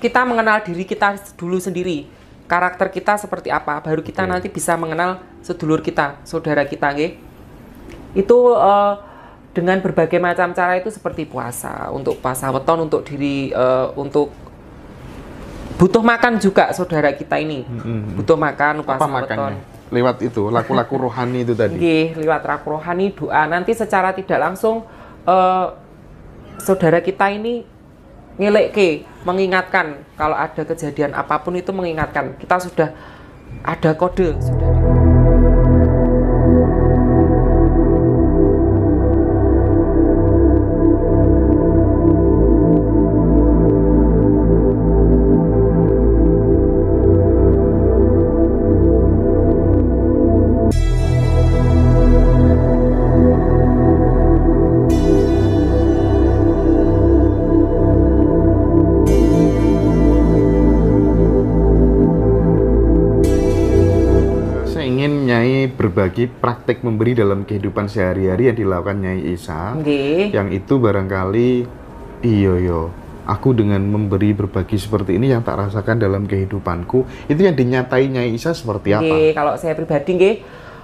kita mengenal diri kita dulu sendiri karakter kita seperti apa baru kita okay. nanti bisa mengenal sedulur kita saudara kita nggih itu uh, dengan berbagai macam cara itu seperti puasa untuk puasa weton untuk diri uh, untuk butuh makan juga saudara kita ini hmm. butuh makan puasa weton lewat itu laku-laku rohani itu tadi. Nggih, lewat laku rohani doa. Nanti secara tidak langsung uh, saudara kita ini nilai ke mengingatkan kalau ada kejadian apapun itu mengingatkan kita sudah ada kode sudah berbagi praktik memberi dalam kehidupan sehari-hari yang dilakukan Nyai Isa. Okay. Yang itu barangkali iyo yo iya. aku dengan memberi berbagi seperti ini yang tak rasakan dalam kehidupanku itu yang dinyatai Nyai Isa seperti apa? kalau saya pribadi nggih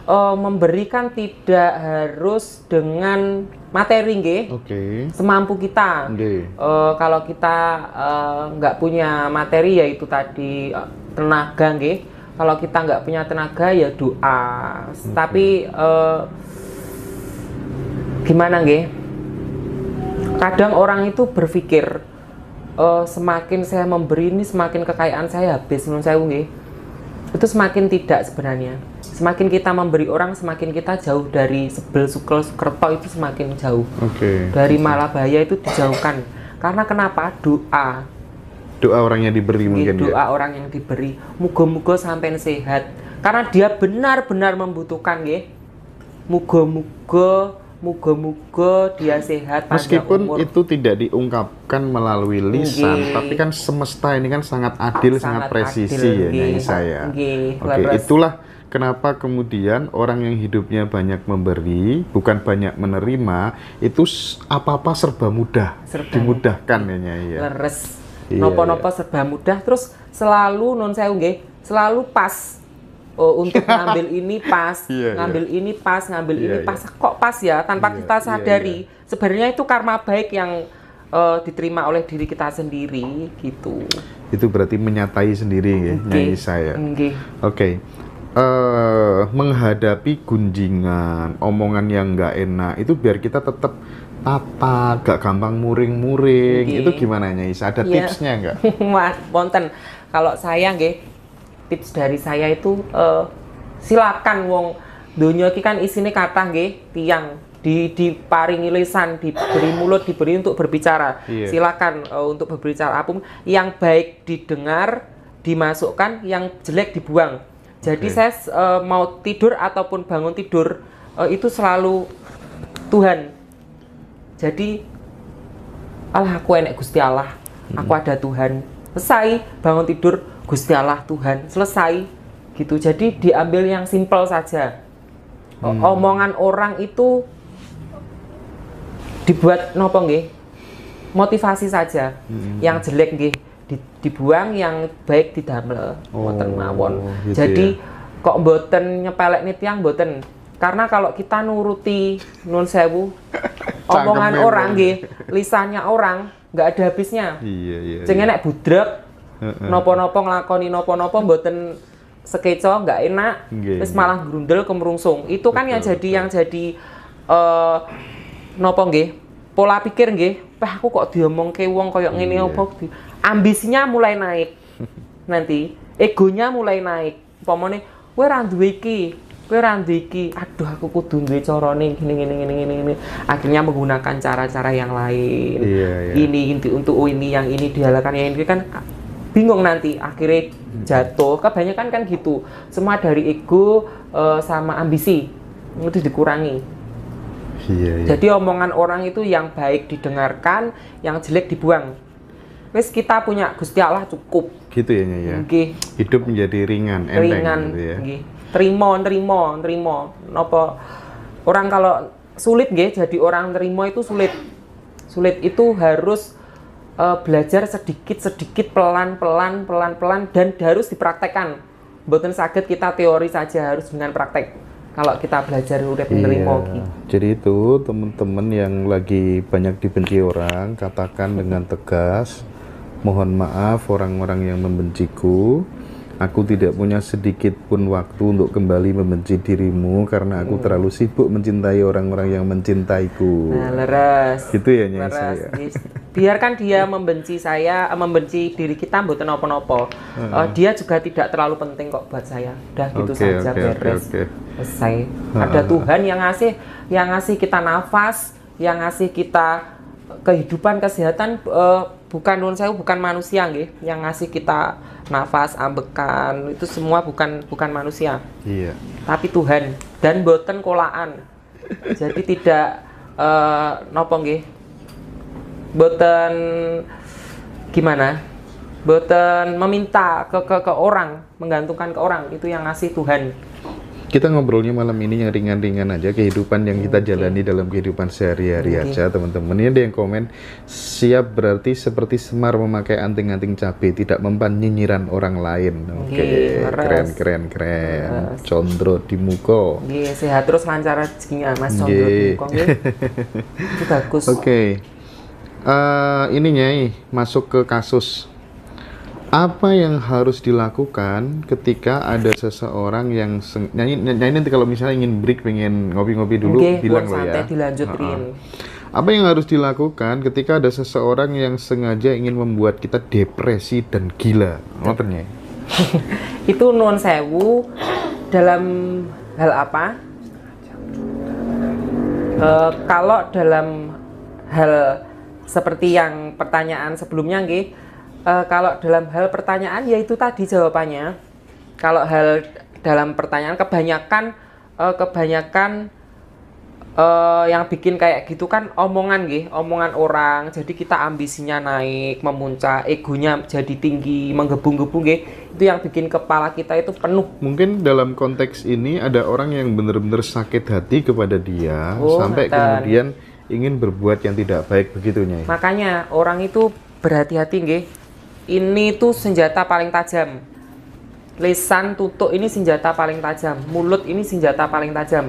uh, memberikan tidak harus dengan materi Oke. Okay. Semampu kita. okay. Uh, eh, kalau kita eh, nggak uh, punya materi yaitu tadi uh, tenaga nggih kalau kita nggak punya tenaga ya doa hmm. tapi uh, gimana nggih kadang orang itu berpikir uh, semakin saya memberi ini semakin kekayaan saya habis menurut saya nggih itu semakin tidak sebenarnya semakin kita memberi orang semakin kita jauh dari sebel sukel sukerto itu semakin jauh okay. dari bahaya itu dijauhkan karena kenapa doa doa orang yang diberi mungkin doa ya. orang yang diberi mugo-mugo sampai sehat karena dia benar-benar membutuhkan ya mugo-mugo mugo-mugo dia sehat meskipun umur. itu tidak diungkapkan melalui lisan Gye. tapi kan semesta ini kan sangat adil sangat, sangat presisi ya Nyai saya Gye. oke itulah kenapa kemudian orang yang hidupnya banyak memberi bukan banyak menerima itu apa-apa serba mudah serba dimudahkan ya Nyai ya leres Iya, nopo-nopo iya. serba mudah terus selalu non saya nggih selalu pas oh, untuk ngambil ini pas yeah, iya. ngambil yeah. ini pas ngambil yeah, ini iya. pas kok pas ya tanpa yeah, kita sadari yeah, yeah. sebenarnya itu karma baik yang uh, diterima oleh diri kita sendiri gitu itu berarti menyatai sendiri ya okay. nyai saya oke okay. uh, eh, menghadapi gunjingan omongan yang nggak enak itu biar kita tetap apa gak gampang muring-muring. Okay. Itu gimana Nyais? Ada yeah. tipsnya nggak? Mas, ponten. Kalau saya nggih, tips dari saya itu uh, silakan wong dunia iki kan isine kata nggih, tiang di diparingi lisan, diberi mulut, diberi untuk berbicara. Yeah. Silakan uh, untuk berbicara apapun yang baik didengar, dimasukkan, yang jelek dibuang. Jadi okay. saya uh, mau tidur ataupun bangun tidur uh, itu selalu Tuhan jadi Allah aku enek Gusti Allah, hmm. aku ada Tuhan. Selesai bangun tidur Gusti Allah Tuhan, selesai gitu. Jadi diambil yang simpel saja. Hmm. Omongan orang itu dibuat nopo nggih? Motivasi saja. Hmm. Yang jelek nggih dibuang, yang baik didamel. Oh, mawon. Gitu ya. Jadi ya. kok mboten nyepelek nih tiang mboten. Karena kalau kita nuruti nun sewu omongan orang nggih, lisannya orang nggak ada habisnya. Iya iya. Sing iya. enek budrek nopo-nopo nglakoni nopo-nopo mboten sekeco nggak enak, terus malah grundel kemerungsung. Itu kan betul, yang jadi yang jadi uh, eh, nopo nggih, pola pikir nggih, Peh, aku kok diomong diomongke wong koyo ngene opo?" Iya. Ambisinya mulai naik nanti, egonya mulai naik. Pomone, "Kowe ora duwe iki, kowe ora aduh aku kudu duwe carane gini gini gini gini gini akhirnya menggunakan cara-cara yang lain iya, iya. ini inti untuk oh ini yang ini dihalakan yang ini kan ah, bingung nanti akhirnya hmm. jatuh kebanyakan kan gitu semua dari ego uh, sama ambisi itu dikurangi iya, iya. jadi omongan orang itu yang baik didengarkan yang jelek dibuang wes kita punya Gusti Allah cukup gitu ya ya okay. hidup menjadi ringan enteng ringan gitu ya. Okay terima terima terima nopo orang kalau sulit gak jadi orang terima itu sulit sulit itu harus uh, belajar sedikit sedikit pelan pelan pelan pelan dan harus dipraktekkan bukan sakit kita teori saja harus dengan praktek kalau kita belajar udah menerima iya. jadi itu temen-temen yang lagi banyak dibenci orang katakan dengan tegas mohon maaf orang-orang yang membenciku Aku tidak punya sedikit pun waktu untuk kembali membenci dirimu karena aku hmm. terlalu sibuk mencintai orang-orang yang mencintaiku. Nah, leres. Gitu ya Nyai saya. Biarkan dia membenci saya, eh, membenci diri kita buat nopo-nopo. Hmm. Uh, dia juga tidak terlalu penting kok buat saya. Udah gitu okay, saja okay, beres. Okay, okay. Selesai. Hmm. Ada Tuhan yang ngasih yang ngasih kita nafas, yang ngasih kita kehidupan kesehatan uh, bukan non saya bukan manusia nggih yang ngasih kita nafas ambekan itu semua bukan bukan manusia iya tapi Tuhan dan boten kolaan jadi tidak uh, nopo gih boten gimana boten meminta ke, ke ke orang menggantungkan ke orang itu yang ngasih Tuhan kita ngobrolnya malam ini yang ringan-ringan aja kehidupan yang kita jalani dalam kehidupan sehari-hari aja teman-teman ini ada yang komen siap berarti seperti semar memakai anting-anting cabai tidak mempan nyinyiran orang lain oke okay. keren keren keren condro di muko Gih, sehat terus lancar rezekinya mas condro di muko itu bagus oke okay. uh, eh, ini nyai masuk ke kasus apa yang harus dilakukan ketika ada seseorang yang nyanyi nyanyi nanti kalau misalnya ingin break pengen ngopi-ngopi dulu okay, bilang lah ya dilanjutin. Uh apa yang harus dilakukan ketika ada seseorang yang sengaja ingin membuat kita depresi dan gila ngotennya itu non sewu dalam hal apa uh, kalau dalam hal seperti yang pertanyaan sebelumnya gitu Uh, kalau dalam hal pertanyaan ya itu tadi jawabannya. Kalau hal dalam pertanyaan kebanyakan uh, kebanyakan uh, yang bikin kayak gitu kan omongan gih, omongan orang. Jadi kita ambisinya naik, memuncak, egonya jadi tinggi, menggebung-gebung gih. Itu yang bikin kepala kita itu penuh. Mungkin dalam konteks ini ada orang yang benar-benar sakit hati kepada dia oh, sampai kemudian ingin berbuat yang tidak baik begitunya. Makanya orang itu berhati-hati nggih ini tuh senjata paling tajam lisan tutup ini senjata paling tajam mulut ini senjata paling tajam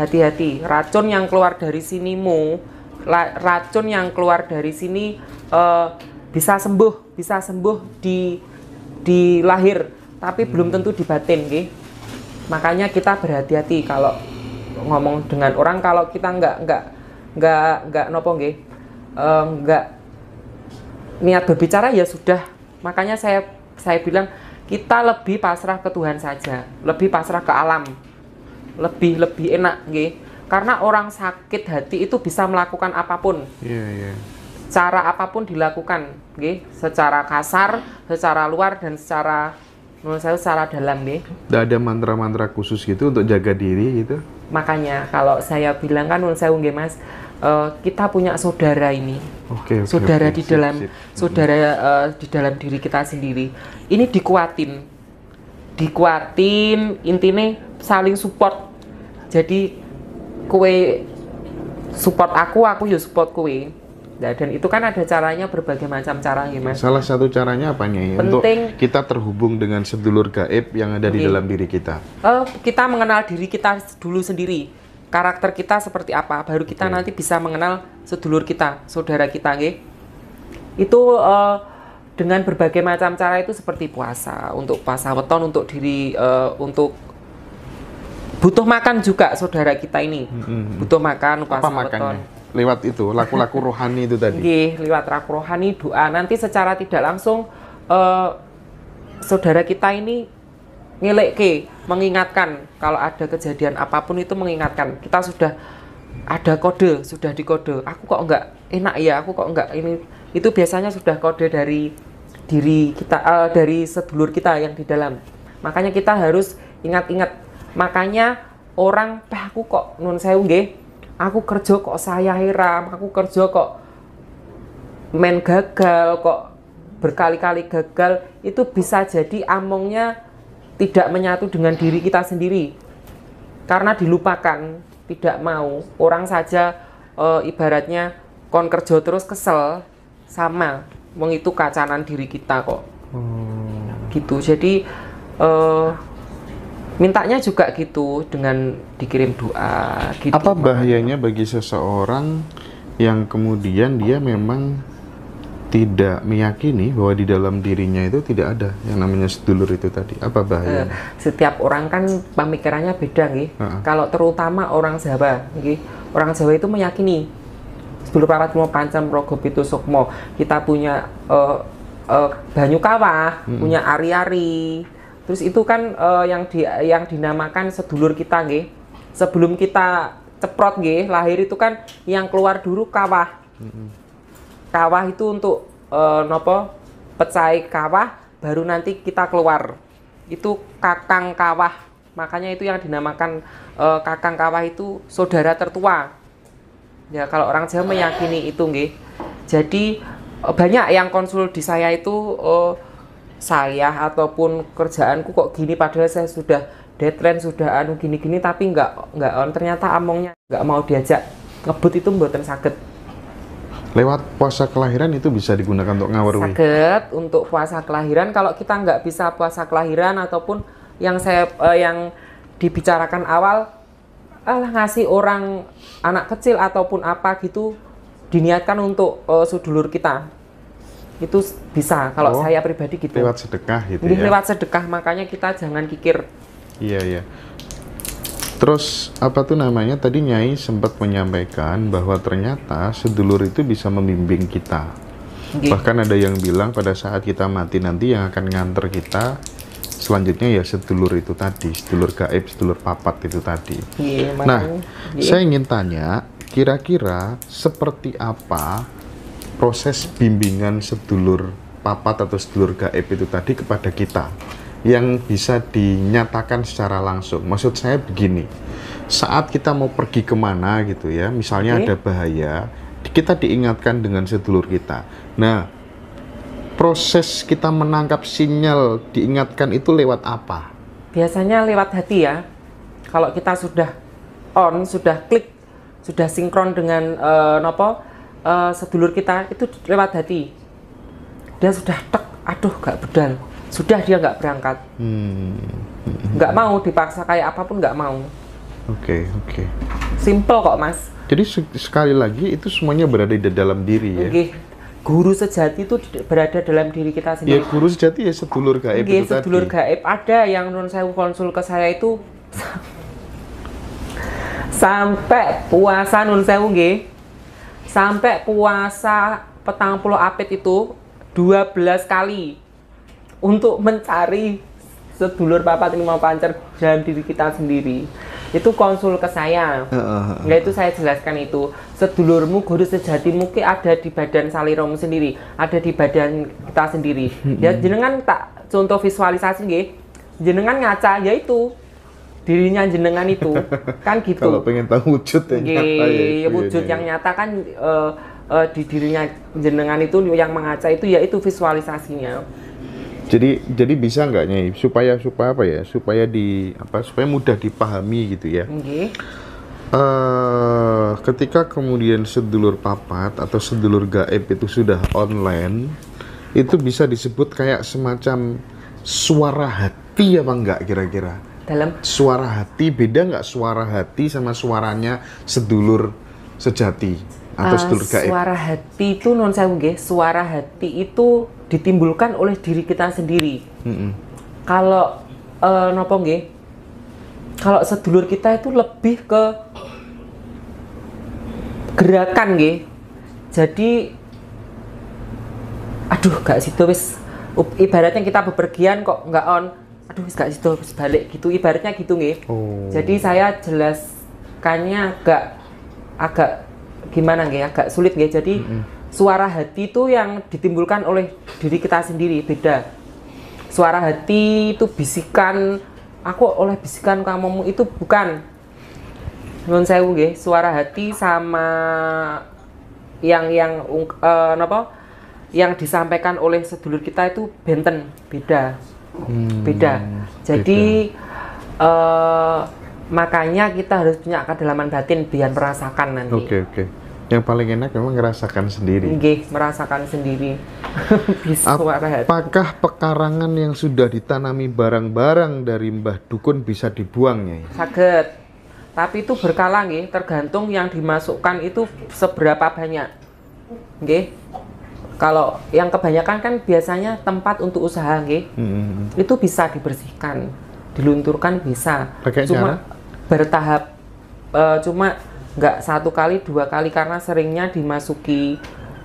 hati-hati racun yang keluar dari sinimu mu, racun yang keluar dari sini uh, bisa sembuh bisa sembuh di di lahir tapi belum hmm. tentu di batin okay? makanya kita berhati-hati kalau ngomong dengan orang kalau kita nggak nggak nggak nggak nopo okay? uh, eh, nggak niat berbicara ya sudah makanya saya saya bilang kita lebih pasrah ke Tuhan saja lebih pasrah ke alam lebih lebih enak gitu karena orang sakit hati itu bisa melakukan apapun yeah, yeah. cara apapun dilakukan gitu secara kasar secara luar dan secara menurut saya secara dalam gitu tidak ada mantra-mantra khusus gitu untuk jaga diri gitu makanya kalau saya bilang kan menurut saya nggih mas uh, kita punya saudara ini. Okay, okay, saudara okay, di dalam sip, sip. Mm-hmm. saudara uh, di dalam diri kita sendiri. Ini dikuatin. Dikuatin intinya saling support. Jadi kue support aku, aku ya support kue. Nah, dan itu kan ada caranya berbagai macam cara ya mas. Salah satu caranya apa ya? Penting Untuk kita terhubung dengan sedulur gaib yang ada okay. di dalam diri kita. Uh, kita mengenal diri kita dulu sendiri karakter kita seperti apa baru kita okay. nanti bisa mengenal sedulur kita saudara kita gitu. itu uh, dengan berbagai macam cara itu seperti puasa untuk puasa weton untuk diri uh, untuk butuh makan juga saudara kita ini hmm. hmm, hmm. butuh makan puasa Apa weton lewat itu laku-laku rohani itu tadi Gih, lewat laku rohani doa nanti secara tidak langsung uh, saudara kita ini ngelekke, mengingatkan kalau ada kejadian apapun itu mengingatkan. Kita sudah ada kode, sudah dikode. Aku kok enggak enak ya, aku kok enggak ini itu biasanya sudah kode dari diri kita uh, dari sedulur kita yang di dalam. Makanya kita harus ingat-ingat. Makanya orang peh aku kok nun saya nggih, aku kerja kok saya heram, aku kerja kok men gagal kok berkali-kali gagal itu bisa jadi amongnya tidak menyatu dengan diri kita sendiri karena dilupakan tidak mau orang saja e, ibaratnya kon kerja terus kesel sama wong itu kacanan diri kita kok hmm. gitu jadi e, mintanya juga gitu dengan dikirim doa gitu apa bahayanya bagi seseorang yang kemudian dia memang tidak meyakini bahwa di dalam dirinya itu tidak ada yang namanya sedulur itu tadi. Apa bahaya? Uh, setiap orang kan pemikirannya beda nih. Uh -uh. Kalau terutama orang Jawa, nih, Orang Jawa itu meyakini sedulur papat mau pancam rogop itu sukmo. Kita punya uh, uh, banyu kawah, punya ari-ari. Terus itu kan uh, yang di, yang dinamakan sedulur kita nih. Sebelum kita ceprot nih lahir itu kan yang keluar dulu kawah kawah itu untuk uh, nopo pecai kawah baru nanti kita keluar itu kakang kawah makanya itu yang dinamakan uh, kakang kawah itu saudara tertua ya kalau orang Jawa meyakini itu nggih jadi uh, banyak yang konsul di saya itu uh, saya ataupun kerjaanku kok gini padahal saya sudah deadline sudah anu gini-gini tapi nggak nggak on ternyata amongnya nggak mau diajak ngebut itu buatan sakit Lewat puasa kelahiran itu bisa digunakan untuk ngawur. Sakit untuk puasa kelahiran. Kalau kita nggak bisa puasa kelahiran ataupun yang saya uh, yang dibicarakan awal, alah ngasih orang anak kecil ataupun apa gitu diniatkan untuk uh, sedulur kita itu bisa kalau oh, saya pribadi gitu lewat sedekah gitu ya lewat sedekah makanya kita jangan kikir iya iya Terus apa tuh namanya tadi Nyai sempat menyampaikan bahwa ternyata sedulur itu bisa membimbing kita. Gitu. Bahkan ada yang bilang pada saat kita mati nanti yang akan nganter kita selanjutnya ya sedulur itu tadi, sedulur gaib, sedulur papat itu tadi. Iya, nah, iya. saya ingin tanya, kira-kira seperti apa proses bimbingan sedulur papat atau sedulur gaib itu tadi kepada kita? yang bisa dinyatakan secara langsung. Maksud saya begini, saat kita mau pergi kemana gitu ya, misalnya okay. ada bahaya, kita diingatkan dengan sedulur kita. Nah, proses kita menangkap sinyal diingatkan itu lewat apa? Biasanya lewat hati ya. Kalau kita sudah on, sudah klik, sudah sinkron dengan uh, nopo uh, sedulur kita itu lewat hati. Dia sudah tek, aduh gak bedal sudah dia nggak berangkat hmm. mau dipaksa kayak apapun nggak mau oke okay, oke okay. simple kok mas jadi se sekali lagi itu semuanya berada di dalam diri ya okay. Guru sejati itu berada dalam diri kita sendiri. Ya, guru sejati ya sedulur gaib okay, itu sedulur tadi. gaib. Ada yang non saya konsul ke saya itu sampai puasa non sewu nggih. Sampai puasa petang puluh apit itu 12 kali untuk mencari sedulur papat limau pancer dalam diri kita sendiri itu konsul ke saya uh, itu saya jelaskan itu sedulurmu guru sejati mungkin ada di badan saliromu sendiri ada di badan kita sendiri ya jenengan tak contoh visualisasi gih, jenengan ngaca yaitu dirinya jenengan itu kan gitu kalau pengen tahu wujud yang Ye, nyata ya, ya wujud ya, yang ya. nyata kan uh, uh, di dirinya jenengan itu yang mengaca itu yaitu visualisasinya jadi jadi bisa nggak nyai supaya supaya apa ya supaya di apa supaya mudah dipahami gitu ya okay. uh, eh, ketika kemudian sedulur papat atau sedulur gaib itu sudah online itu bisa disebut kayak semacam suara hati ya bang enggak kira-kira dalam suara hati beda nggak suara hati sama suaranya sedulur sejati atau uh, sedulur gaib? Suara hati itu non saya nggih, suara hati itu ditimbulkan oleh diri kita sendiri. Mm -hmm. Kalau uh, nopo nggih? Kalau sedulur kita itu lebih ke gerakan nggih. Jadi aduh gak situ wis ibaratnya kita bepergian kok nggak on aduh gak situ wis balik gitu ibaratnya gitu nggih. Oh. Jadi saya jelaskannya agak agak gimana ya, agak sulit nggak Jadi mm-hmm. suara hati itu yang ditimbulkan oleh diri kita sendiri beda. Suara hati itu bisikan aku oleh bisikan kamu itu bukan non saya nggak suara hati sama yang yang uh, eh, apa yang disampaikan oleh sedulur kita itu benten, beda. Hmm, beda. Jadi beda. Uh, makanya kita harus punya kedalaman batin biar merasakan nanti. okay, Okay yang paling enak memang merasakan sendiri. Oke, merasakan sendiri. Apakah pekarangan yang sudah ditanami barang-barang dari Mbah Dukun bisa dibuang ya? Tapi itu berkala nih, tergantung yang dimasukkan itu seberapa banyak. Oke Kalau yang kebanyakan kan biasanya tempat untuk usaha nggih. Hmm. Itu bisa dibersihkan, dilunturkan bisa. Pakai Cuma cara? bertahap. Uh, cuma nggak satu kali dua kali karena seringnya dimasuki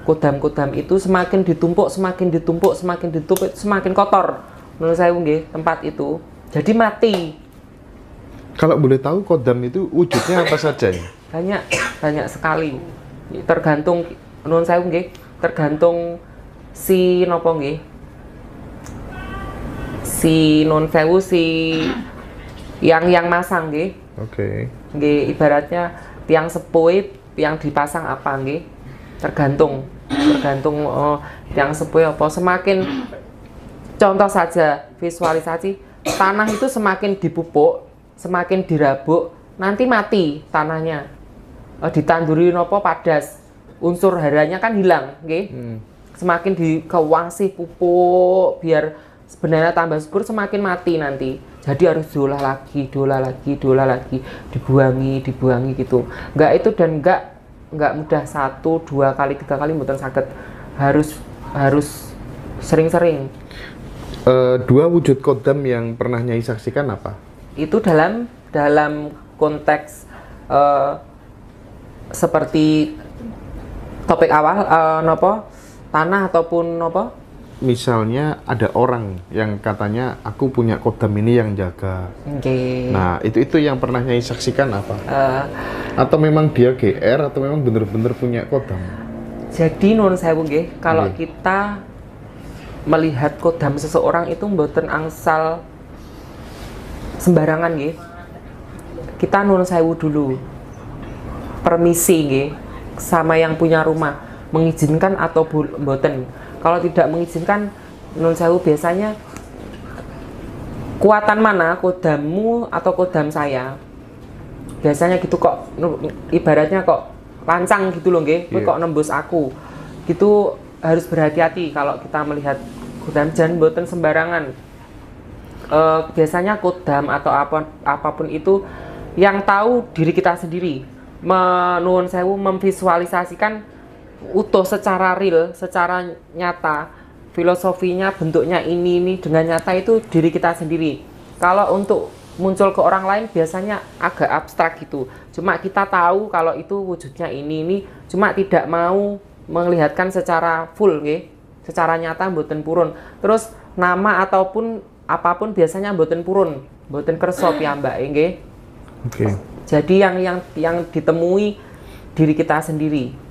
kodam-kodam itu semakin ditumpuk semakin ditumpuk semakin ditumpuk semakin kotor menurut saya nggih tempat itu jadi mati kalau boleh tahu kodam itu wujudnya apa saja ya? banyak banyak sekali tergantung menurut saya nggih tergantung si nopo nggih si non sewu si yang yang masang nggih oke okay. nggih ibaratnya tiang sepoi yang dipasang apa nggih tergantung tergantung oh, tiang sepoi apa semakin contoh saja visualisasi tanah itu semakin dipupuk semakin dirabuk nanti mati tanahnya oh, ditanduri nopo padas unsur haranya kan hilang nggih hmm. semakin dikewasi pupuk biar sebenarnya tambah subur semakin mati nanti jadi harus diolah lagi diolah lagi diolah lagi dibuangi dibuangi gitu Enggak itu dan enggak enggak mudah satu dua kali tiga kali mutan sakit harus harus sering-sering uh, dua wujud kodam yang pernah nyai saksikan apa itu dalam dalam konteks uh, seperti topik awal uh, nopo tanah ataupun nopo misalnya ada orang yang katanya aku punya kodam ini yang jaga. Okay. Nah, itu itu yang pernah Nyai saksikan apa? Uh, atau memang dia GR atau memang benar-benar punya kodam? Jadi non saya nggih, kalau kita melihat kodam seseorang itu mboten angsal sembarangan gih. Kita nun sewu dulu. Permisi gih sama yang punya rumah mengizinkan atau mboten kalau tidak mengizinkan non sewu biasanya kuatan mana kodammu atau kodam saya biasanya gitu kok ibaratnya kok lancang gitu loh yeah. Iya. kok nembus aku gitu harus berhati-hati kalau kita melihat kodam jangan buatan sembarangan uh, biasanya kodam atau apa apapun itu yang tahu diri kita sendiri menurun sewu memvisualisasikan utuh secara real, secara nyata, filosofinya, bentuknya ini ini dengan nyata itu diri kita sendiri. Kalau untuk muncul ke orang lain biasanya agak abstrak gitu. Cuma kita tahu kalau itu wujudnya ini ini, cuma tidak mau melihatkan secara full, nggih. Secara nyata mboten purun. Terus nama ataupun apapun biasanya mboten purun, mboten kerso piyambake nggih. Oke. Okay. Jadi yang yang yang ditemui diri kita sendiri.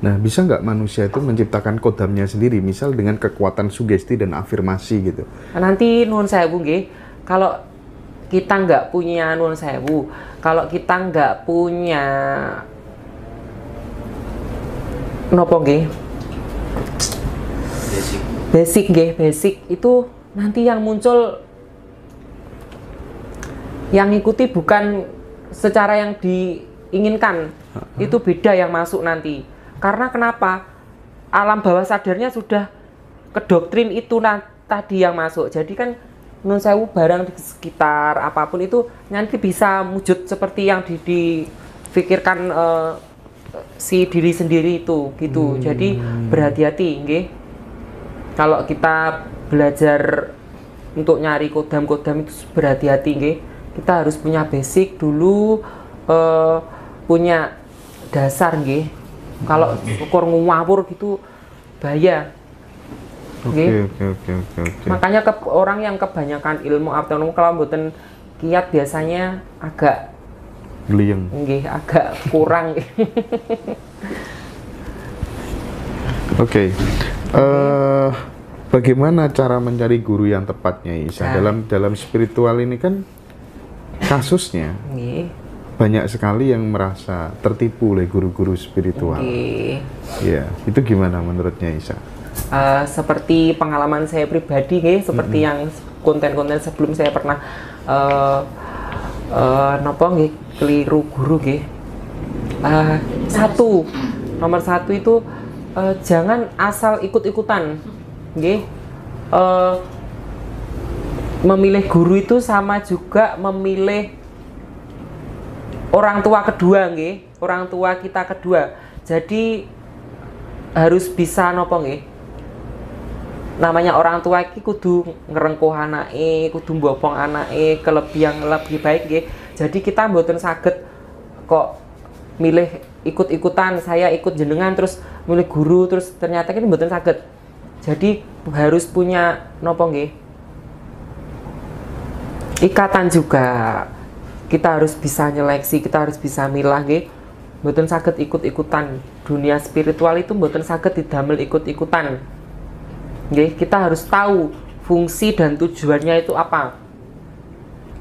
Nah, bisa nggak manusia itu menciptakan kodamnya sendiri, misal dengan kekuatan sugesti dan afirmasi gitu? Nah, nanti nuan saya bu kalau kita nggak punya nuan bu kalau kita nggak punya nopo g, Basic. Basic basic itu nanti yang muncul yang ikuti bukan secara yang diinginkan. Itu beda yang masuk nanti karena kenapa? Alam bawah sadarnya sudah ke doktrin itu nah, tadi yang masuk. Jadi kan non sewu barang di sekitar apapun itu nanti bisa wujud seperti yang di, difikirkan uh, si diri sendiri itu gitu. Hmm. Jadi berhati-hati nggih. Kalau kita belajar untuk nyari kodam-kodam itu berhati-hati nggih. Kita harus punya basic dulu uh, punya dasar nggih kalau ukur ngawur gitu bahaya Oke, oke, oke, oke. Makanya ke orang yang kebanyakan ilmu atau kalau mboten kiat biasanya agak Geliang. Nggih, agak kurang. Oke. okay. Uh, eh, bagaimana cara mencari guru yang tepatnya, Isa? Nah. Dalam dalam spiritual ini kan kasusnya. Nggih banyak sekali yang merasa tertipu oleh guru-guru spiritual. Okay. Ya, itu gimana menurutnya Isa? Uh, seperti pengalaman saya pribadi, nih, seperti mm -hmm. yang konten-konten sebelum saya pernah uh, uh, nopo nih, keliru guru nih. Uh, satu nomor satu itu uh, jangan asal ikut-ikutan, nih. Uh, memilih guru itu sama juga memilih orang tua kedua nggih, orang tua kita kedua. Jadi harus bisa nopo nggih? Namanya orang tua iki kudu ngerengkuh anake, kudu mbopong anake kelebih yang lebih baik nggih. Jadi kita mboten saged kok milih ikut-ikutan, saya ikut jenengan terus milih guru terus ternyata ini mboten saged. Jadi harus punya nopo nggih? Ikatan juga kita harus bisa nyeleksi kita harus bisa milah nggih mboten saged ikut-ikutan dunia spiritual itu mboten saged didamel ikut-ikutan nggih kita harus tahu fungsi dan tujuannya itu apa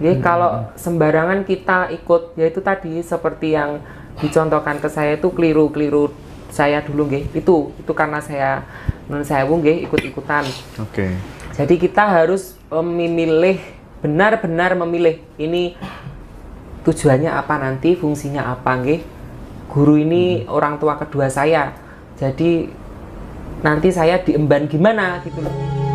nggih hmm. kalau sembarangan kita ikut yaitu tadi seperti yang dicontohkan ke saya itu keliru-keliru saya dulu nggih itu itu karena saya menurut saya wong nggih ikut-ikutan oke okay. jadi kita harus memilih benar-benar memilih ini tujuannya apa nanti fungsinya apa nggih guru ini hmm. orang tua kedua saya jadi nanti saya diemban gimana gitu loh